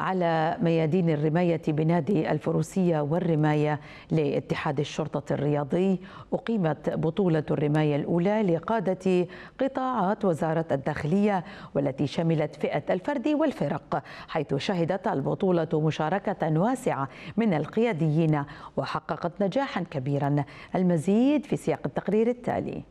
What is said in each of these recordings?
على ميادين الرماية بنادي الفروسية والرماية لاتحاد الشرطة الرياضي أقيمت بطولة الرماية الأولى لقادة قطاعات وزارة الداخلية والتي شملت فئة الفرد والفرق حيث شهدت البطولة مشاركة واسعة من القياديين وحققت نجاحا كبيرا المزيد في سياق التقرير التالي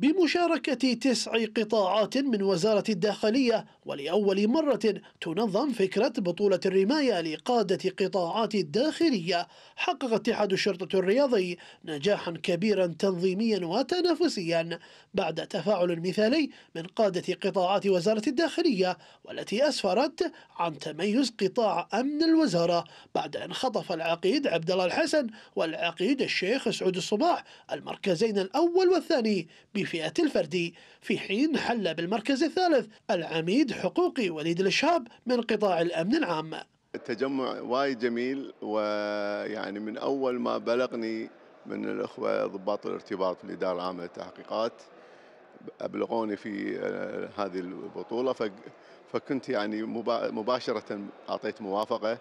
بمشاركة تسع قطاعات من وزارة الداخلية ولأول مرة تنظم فكرة بطولة الرماية لقادة قطاعات الداخلية حقق اتحاد الشرطة الرياضي نجاحا كبيرا تنظيميا وتنافسيا بعد تفاعل مثالي من قادة قطاعات وزارة الداخلية والتي أسفرت عن تميز قطاع أمن الوزارة بعد أن خطف العقيد عبد الله الحسن والعقيد الشيخ سعود الصباح المركزين الأول والثاني الفئة الفردي في حين حل بالمركز الثالث العميد حقوقي وليد الشهاب من قطاع الأمن العام التجمع وايد جميل ويعني من أول ما بلغني من الأخوة ضباط الارتباط في الإدارة العامة للتحقيقات أبلغوني في آه، هذه البطولة فكنت يعني مباشرة أعطيت موافقة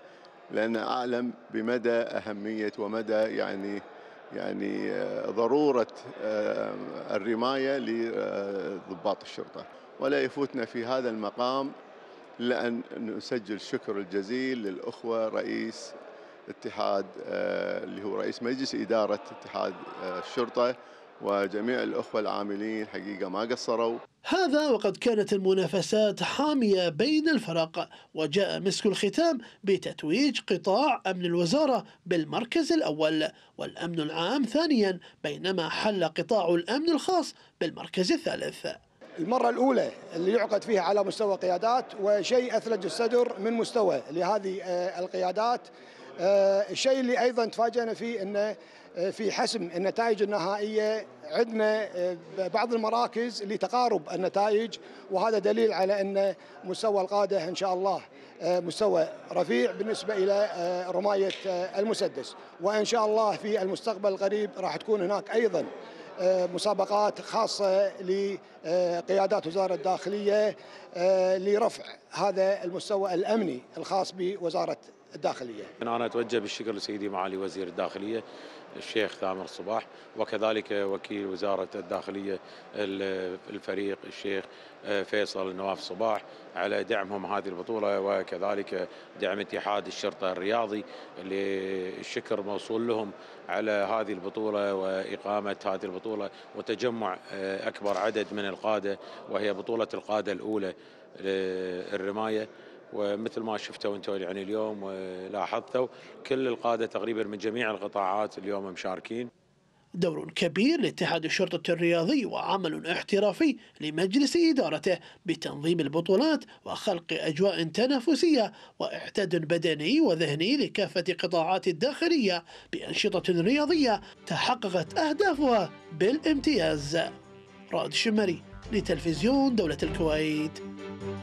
لأن أعلم بمدى أهمية ومدى يعني يعني آه، ضرورة آه، الرماية لضباط الشرطة ولا يفوتنا في هذا المقام لأن نسجل الشكر الجزيل للأخوة رئيس اتحاد آه، اللي هو رئيس مجلس إدارة اتحاد الشرطة وجميع الأخوة العاملين حقيقة ما قصروا هذا وقد كانت المنافسات حامية بين الفرق وجاء مسك الختام بتتويج قطاع أمن الوزارة بالمركز الأول والأمن العام ثانيا بينما حل قطاع الأمن الخاص بالمركز الثالث المرة الأولى اللي يعقد فيها على مستوى قيادات وشيء أثلج الصدر من مستوى لهذه آه، القيادات الشيء آه، اللي أيضا تفاجأنا فيه أنه في حسم النتائج النهائيه عندنا آه، بعض المراكز لتقارب النتائج وهذا دليل على ان مستوى القاده ان شاء الله آه، مستوى رفيع بالنسبه الى آه، رمايه المسدس وان شاء الله في المستقبل القريب راح تكون هناك ايضا مسابقات خاصة لقيادات وزارة الداخلية لرفع هذا المستوى الأمني الخاص بوزارة الداخلية أنا أتوجه بالشكر لسيدي معالي وزير الداخلية الشيخ ثامر صباح وكذلك وكيل وزارة الداخلية الفريق الشيخ آه، فيصل نواف صباح على دعمهم هذه البطولة وكذلك دعم اتحاد الشرطة الرياضي للشكر موصول لهم على هذه البطولة وإقامة هذه البطولة وتجمع آه، أكبر عدد من القادة وهي بطولة القادة الأولى آه، الرماية ومثل ما شفتوا انتم يعني اليوم ولاحظتوا كل القاده تقريبا من جميع القطاعات اليوم مشاركين دور كبير لاتحاد الشرطة الرياضي وعمل احترافي لمجلس إدارته بتنظيم البطولات وخلق أجواء تنافسية وإعداد بدني وذهني لكافة قطاعات الداخلية بأنشطة رياضية تحققت أهدافها بالامتياز رائد الشمري لتلفزيون دولة الكويت